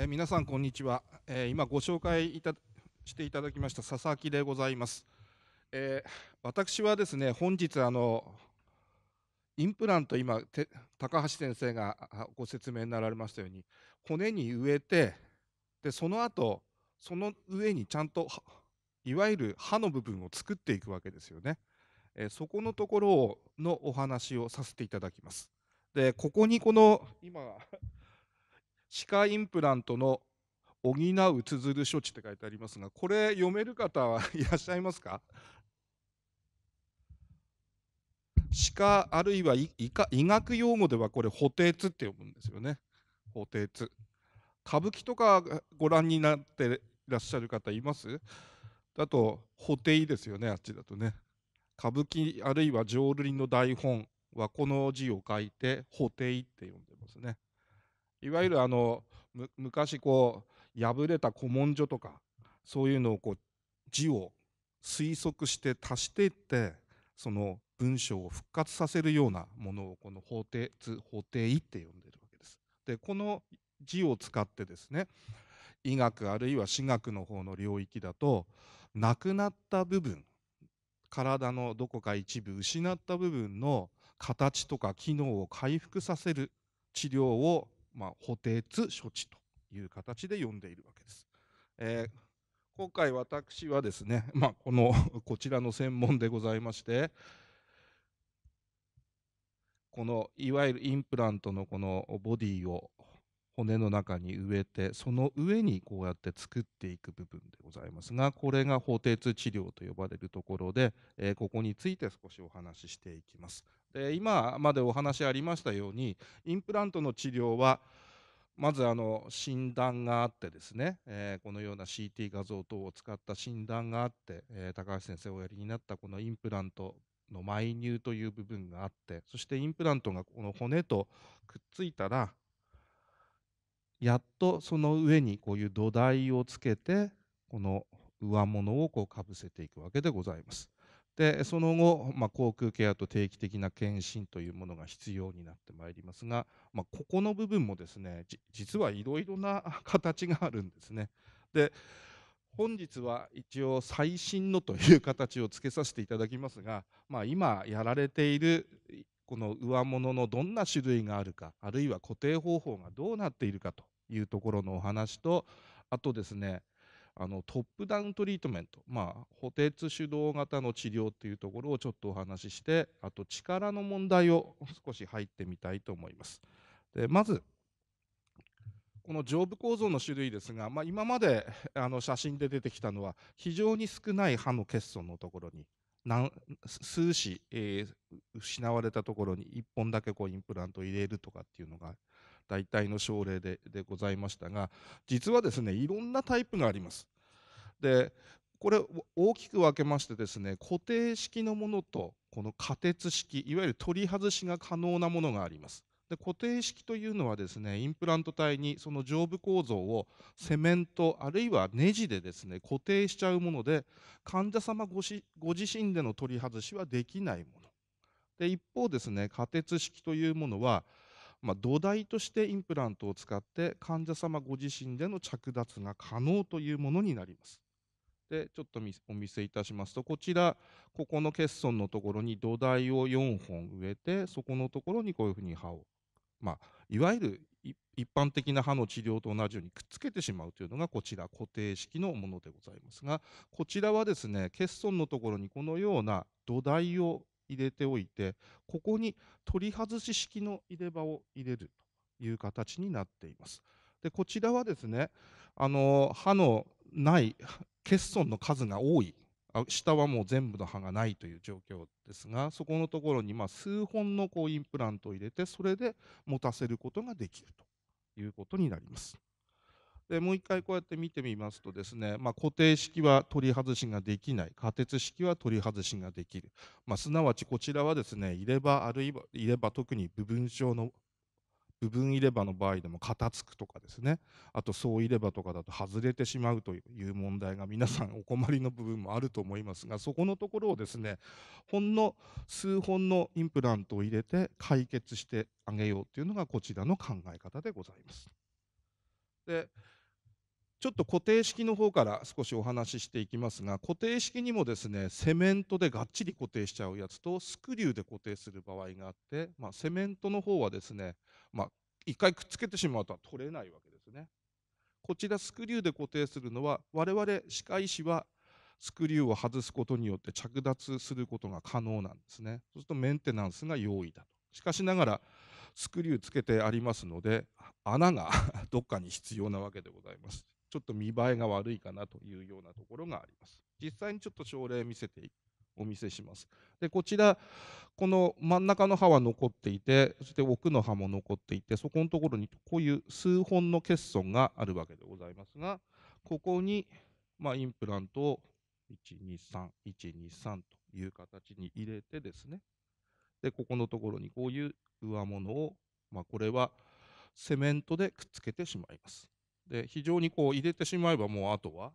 えー、皆さんこんにちは、えー、今ご紹介いたしていただきました佐々木でございます、えー、私はですね本日あのインプラント今高橋先生がご説明になられましたように骨に植えてでその後その上にちゃんといわゆる歯の部分を作っていくわけですよね、えー、そこのところのお話をさせていただきますでここにこの今歯科インプラントの補うつづる処置って書いてありますが、これ読める方はいらっしゃいますか歯科あるいは医医学用語ではこれ補つって読むんですよね。補鉄。歌舞伎とかご覧になっていらっしゃる方いますだと補填ですよね、あっちだとね。歌舞伎あるいは浄瑠璃の台本はこの字を書いて補填って呼んでますね。いわゆるあの昔こう破れた古文書とかそういうのをこう字を推測して足していってその文章を復活させるようなものをこの法定法定位って呼んでるわけです。でこの字を使ってですね医学あるいは私学の方の領域だと亡くなった部分体のどこか一部失った部分の形とか機能を回復させる治療をまあ、補填処置という形で呼んでいるわけです。えー、今回私はですね、まあ、この こちらの専門でございまして、このいわゆるインプラントのこのボディを骨の中に植えてその上にこうやって作っていく部分でございますがこれが法定鉄治療と呼ばれるところで、えー、ここについて少しお話ししていきます。で今までお話ありましたようにインプラントの治療はまずあの診断があってですね、えー、このような CT 画像等を使った診断があって、えー、高橋先生おやりになったこのインプラントの埋入という部分があってそしてインプラントがこの骨とくっついたらやっとその上にこういう土台をつけてこの上物をこうかぶせていくわけでございます。でその後、まあ、航空ケアと定期的な検診というものが必要になってまいりますが、まあ、ここの部分もですね実はいろいろな形があるんですね。で本日は一応最新のという形をつけさせていただきますが、まあ、今やられているこの上物のどんな種類があるかあるいは固定方法がどうなっているかというところのお話とあとですねあのトップダウントリートメント、まあ、補鉄主導型の治療というところをちょっとお話ししてあと力の問題を少し入ってみたいと思います。でまずこの上部構造の種類ですが、まあ、今まであの写真で出てきたのは非常に少ない歯の欠損のところに何数子、えー、失われたところに1本だけこうインプラントを入れるとかっていうのが大体の症例ででございましたが実はですねいろんなタイプがあります。でこれ大きく分けましてですね固定式のものとこの仮鉄式いわゆる取り外しが可能なものがあります。で固定式というのはですねインプラント体にその上部構造をセメントあるいはネジでですね固定しちゃうもので患者様ごしご自身での取り外しはできないもので一方ですね仮鉄式というものは、まあ、土台としてインプラントを使って患者様ご自身での着脱が可能というものになります。でちょっとお見せいたしますとこちらここの欠損のところに土台を4本植えてそこのところにこういうふうに刃をまあ、いわゆる一般的な歯の治療と同じようにくっつけてしまうというのがこちら固定式のものでございますがこちらはですね欠損のところにこのような土台を入れておいてここに取り外し式の入れ歯を入れるという形になっています。でこちらはですねあの歯のない欠損の数が多い下はもう全部の歯がないという状況ですがそこのところにま数本のこうインプラントを入れてそれで持たせることができるということになります。でもう一回こうやって見てみますとですね、まあ、固定式は取り外しができない仮鉄式は取り外しができる、まあ、すなわちこちらはですね入れ歯あるいは入れ歯特に部分症の部分入れ歯の場合でも片付くとかですねあと総入れ歯とかだと外れてしまうという問題が皆さんお困りの部分もあると思いますがそこのところをですねほんの数本のインプラントを入れて解決してあげようというのがこちらの考え方でございます。でちょっと固定式の方から少しお話ししていきますが固定式にもですねセメントでがっちり固定しちゃうやつとスクリューで固定する場合があって、まあ、セメントの方はですね一回くっつけてしまうと取れないわけですね。こちらスクリューで固定するのは我々歯科医師はスクリューを外すことによって着脱することが可能なんですね。そうするとメンテナンスが容易だと。しかしながらスクリューつけてありますので穴が どっかに必要なわけでございます。ちょっと見栄えが悪いかなというようなところがあります。実際にちょっと症例見せてお見せします。でこちらこの真ん中の歯は残っていてそして奥の歯も残っていてそこのところにこういう数本の欠損があるわけでございますがここに、まあ、インプラントを123123という形に入れてですねでここのところにこういう上物を、まあ、これはセメントでくっつけてしまいます。で非常にこう入れてしまえばもうあとは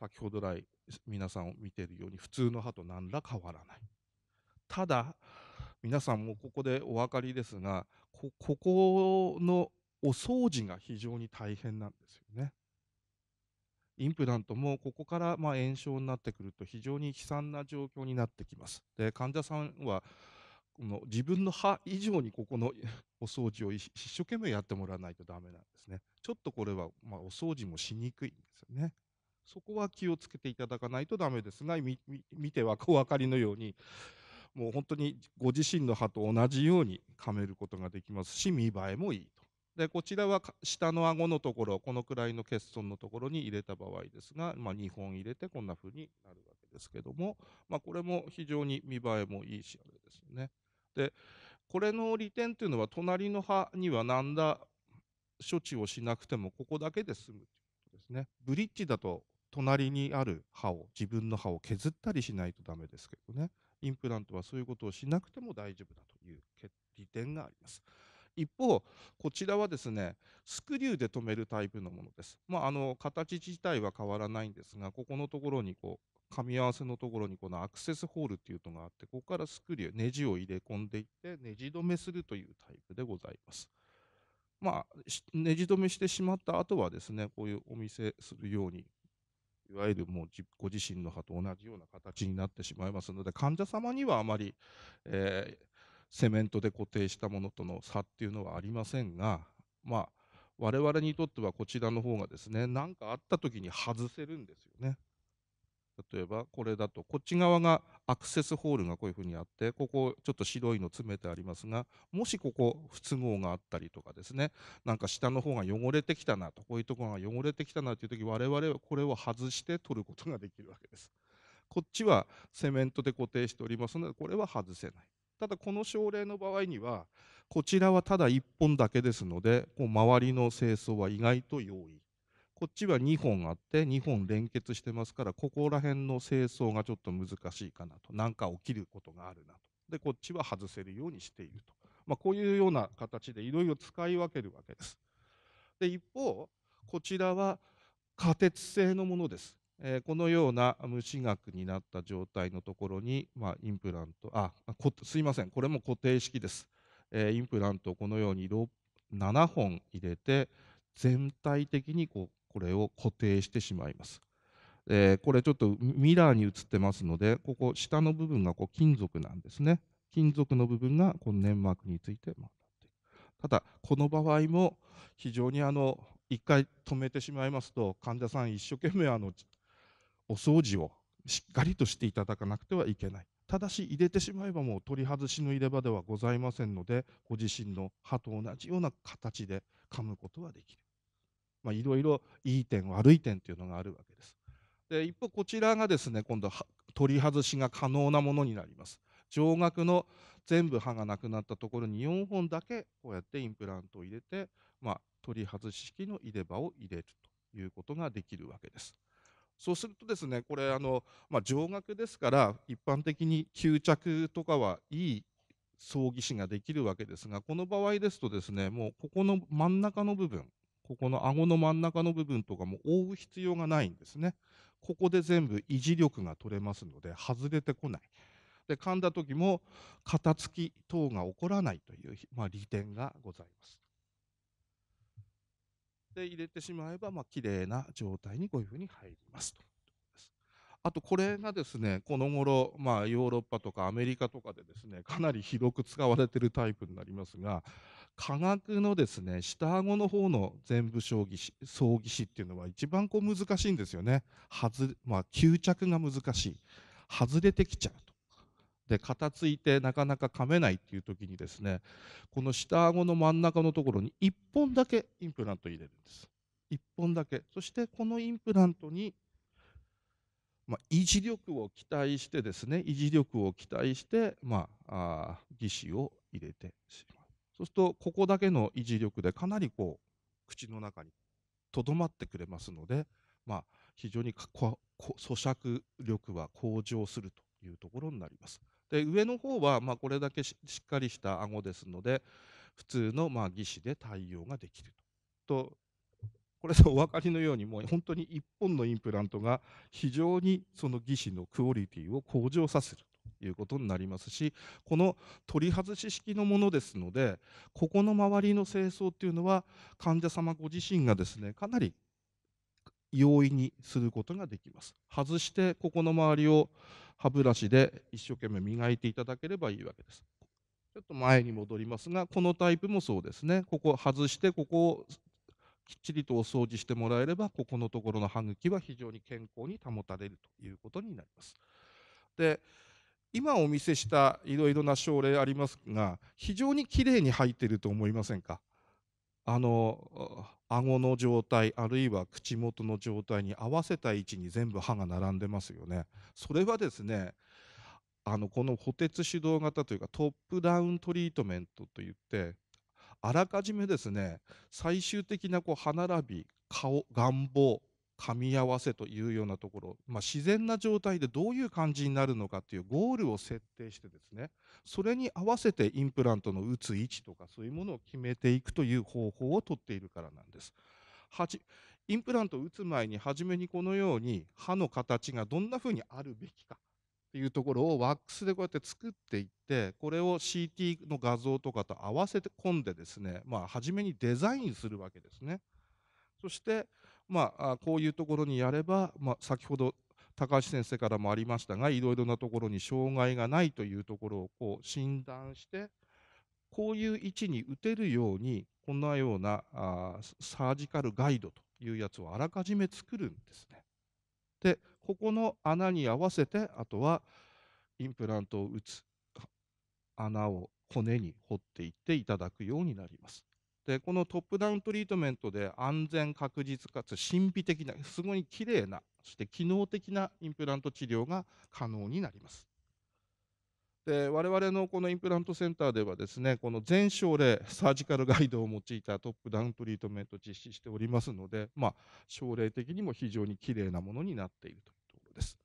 先ほど来皆さんを見ているように普通の歯と何ら変わらない。ただ皆さんもここでお分かりですがここのお掃除が非常に大変なんですよね。インプラントもここからま炎症になってくると非常に悲惨な状況になってきます。で患者さんはこの自分の歯以上にここの お掃除を一生懸命やってもらわないとダメなんですね。ちょっとこれはまお掃除もしにくいんですよね。そこは気をつけていただかないとダメですが、見てはお分かりのように、もう本当にご自身の歯と同じように噛めることができますし、見栄えもいいと。でこちらは下の顎のところ、このくらいの欠損のところに入れた場合ですが、まあ、2本入れてこんな風になるわけですけども、まあ、これも非常に見栄えもいいし、あれですよね。で、これの利点というのは、隣の歯には何ら処置をしなくても、ここだけで済むということですね。ブリッジだと隣にある歯を自分の歯を削ったりしないとダメですけどねインプラントはそういうことをしなくても大丈夫だという利点があります一方こちらはですねスクリューで留めるタイプのものです、まあ、あの形自体は変わらないんですがここのところにこう噛み合わせのところにこのアクセスホールっていうのがあってここからスクリューネジを入れ込んでいってネジ止めするというタイプでございますまあ、ネジ止めしてしまった後はですねこういうお見せするようにいわゆるもうご自身の歯と同じような形になってしまいますので、患者様にはあまり、えー、セメントで固定したものとの差っていうのはありませんが、まあ、我々にとってはこちらの方がですね、何かあった時に外せるんですよね。例えばこれだとこっち側がアクセスホールがこういうふうにあってここちょっと白いの詰めてありますがもしここ不都合があったりとかですねなんか下の方が汚れてきたなとこういうところが汚れてきたなという時我々はこれを外して取ることができるわけです。こっちはセメントで固定しておりますのでこれは外せない。ただこの症例の場合にはこちらはただ1本だけですのでこう周りの清掃は意外と容易こっちは2本あって2本連結してますからここら辺の清掃がちょっと難しいかなと何か起きることがあるなとでこっちは外せるようにしていると、まあ、こういうような形でいろいろ使い分けるわけです。で一方こちらは可鉄製のものです。えー、このような虫学になった状態のところに、まあ、インプラントあすいませんこれも固定式です、えー、インプラントをこのように7本入れて全体的にここれを固定してしまいます。えこれちょっとミラーに映ってますので、ここ下の部分がこう金属なんですね。金属の部分がこの粘膜について回っていただ、この場合も非常にあの1回止めてしまいますと、患者さん一生懸命あのお掃除をしっかりとしていただかなくてはいけない。ただし入れてしまえばもう取り外しの入れ歯ではございませんのでご自身の歯と同じような形で噛むことはできる。まあ、いろいろいい点悪い点というのがあるわけです。で一方こちらがですね今度取り外しが可能なものになります。上顎の全部歯がなくなったところに4本だけこうやってインプラントを入れて、まあ、取り外し式の入れ歯を入れるということができるわけです。そうするとですねこれあの、まあ、上顎ですから一般的に吸着とかはいい葬儀紙ができるわけですがこの場合ですとですねもうここの真ん中の部分ここの顎の真ん中の部分とかも覆う必要がないんですね。ここで全部維持力が取れますので、外れてこない。で、噛んだ時も、肩つき等が起こらないという、まあ、利点がございます。で、入れてしまえば、まあ、綺麗な状態にこういうふうに入りますと。あとこれがですね、この頃、まあ、ヨーロッパとかアメリカとかでですね、かなり広く使われているタイプになりますが、科学のですね、下顎の方の全部将棋士、葬儀士っていうのは一番こう難しいんですよね。ず、まあ、吸着が難しい。外れてきちゃうと。で、片付いてなかなか噛めないっていう時にですね、この下顎の真ん中のところに1本だけインプラント入れるんです。1本だけ。そしてこのインプラントにまあ、維持力を期待してですね、維持力を期待して、まあ、あ義を入れてしまう。そうすると、ここだけの維持力でかなりこう、口の中にとどまってくれますので、まあ、非常に咀嚼力は向上するというところになります。で上の方は、まこれだけしっかりした顎ですので普通の、ま義肢で対応ができると。これでお分かりのようにもう本当に1本のインプラントが非常にその義肢のクオリティを向上させるいうことになりますしこの取り外し式のものですのでここの周りの清掃っていうのは患者様ご自身がですねかなり容易にすることができます外してここの周りを歯ブラシで一生懸命磨いていただければいいわけですちょっと前に戻りますがこのタイプもそうですねここ外してここをきっちりとお掃除してもらえればここのところの歯茎は非常に健康に保たれるということになりますで今お見せしたいろいろな症例ありますが非常にきれいに入っていると思いませんかあの顎の状態あるいは口元の状態に合わせた位置に全部歯が並んでますよね。それはですねあのこの補鉄主導型というかトップダウントリートメントといってあらかじめですね最終的なこう歯並び顔願望噛み合わせというようなところ、まあ、自然な状態でどういう感じになるのかというゴールを設定してですねそれに合わせてインプラントの打つ位置とかそういうものを決めていくという方法をとっているからなんです。はじインプラントを打つ前に初めにこのように歯の形がどんなふうにあるべきかというところをワックスでこうやって作っていってこれを CT の画像とかと合わせて込んでですね、まあ、初めにデザインするわけですね。そしてまあ、こういうところにやれば、まあ、先ほど高橋先生からもありましたがいろいろなところに障害がないというところをこう診断してこういう位置に打てるようにこんなようなあサージカルガイドというやつをあらかじめ作るんですね。でここの穴に合わせてあとはインプラントを打つ穴を骨に掘っていっていただくようになります。でこのトップダウントリートメントで安全確実かつ神秘的なすごい綺麗なそして機能的なインプラント治療が可能になりますで我々のこのインプラントセンターではですねこの全症例サージカルガイドを用いたトップダウントリートメントを実施しておりますので、まあ、症例的にも非常に綺麗なものになっているというところです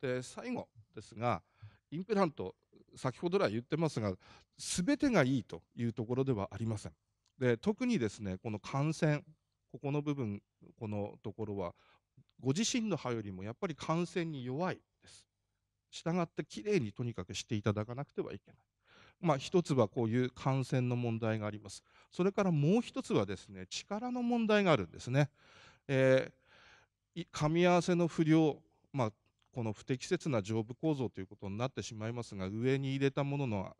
で最後ですがインプラント先ほど来言ってますが全てがいいというところではありませんで特にですねこの感染ここの部分このところはご自身の歯よりもやっぱり感染に弱いですしたがってきれいにとにかくしていただかなくてはいけないまあ、一つはこういう感染の問題があります。それからもう一つはですね、力の問題があるんですね。えー、噛み合わせの不良、まあ、この不適切な上部構造ということになってしまいますが、上に入れたものの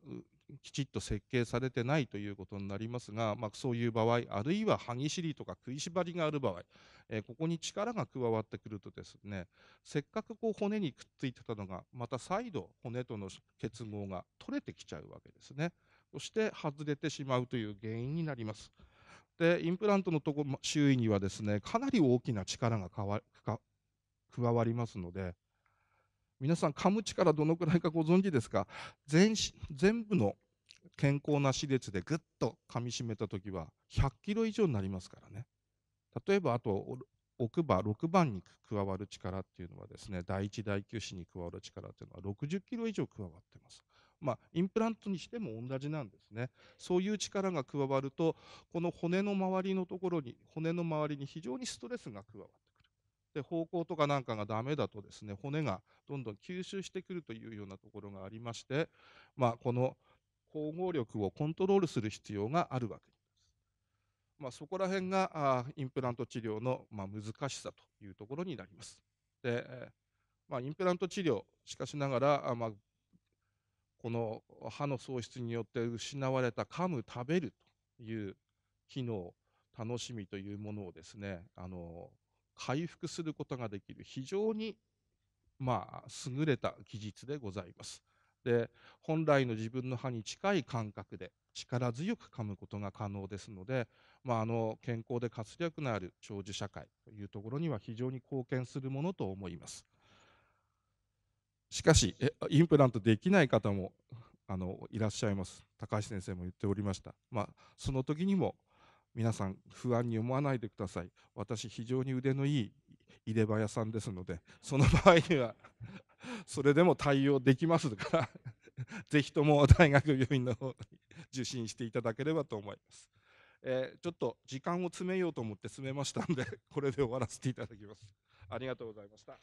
きちっと設計されてないということになりますが、まあ、そういう場合あるいは歯ぎしりとか食いしばりがある場合、えー、ここに力が加わってくるとですねせっかくこう骨にくっついてたのがまた再度骨との結合が取れてきちゃうわけですねそして外れてしまうという原因になりますでインプラントのとこ周囲にはですねかなり大きな力が加わりますので皆さん噛む力どのくらいかご存知ですか全部の健康な歯列でぐっと噛みしめた時は100キロ以上になりますからね。例えばあと奥歯6番に加わる力っていうのはですね第1第9歯に加わる力っていうのは60キロ以上加わってます。まあ、インプラントにしても同じなんですね。そういう力が加わるとこの骨の周りのところに骨の周りに非常にストレスが加わってくる。で方向とかなんかがダメだとですね骨がどんどん吸収してくるというようなところがありまして、まあ、この統合力をコントロールする必要があるわけです。まあ、そこら辺がインプラント治療の、ま難しさというところになります。でまあ、インプラント治療しかしながら、まあ、この歯の喪失によって失われた噛む食べるという機能楽しみというものをですねあの回復することができる非常にまあ、優れた技術でございます。で本来の自分の歯に近い感覚で力強く噛むことが可能ですので、まあ、あの健康で活力のある長寿社会というところには非常に貢献するものと思います。しかし、えインプラントできない方もあのいらっしゃいます。高橋先生も言っておりました。まあ、その時にも皆さん不安に思わないでください。私非常に腕のいい入れ歯屋さんですのでその場合には それでも対応できますから ぜひとも大学病院の方に受診していただければと思います。えー、ちょっと時間を詰めようと思って詰めましたんでこれで終わらせていただきます。ありがとうございました。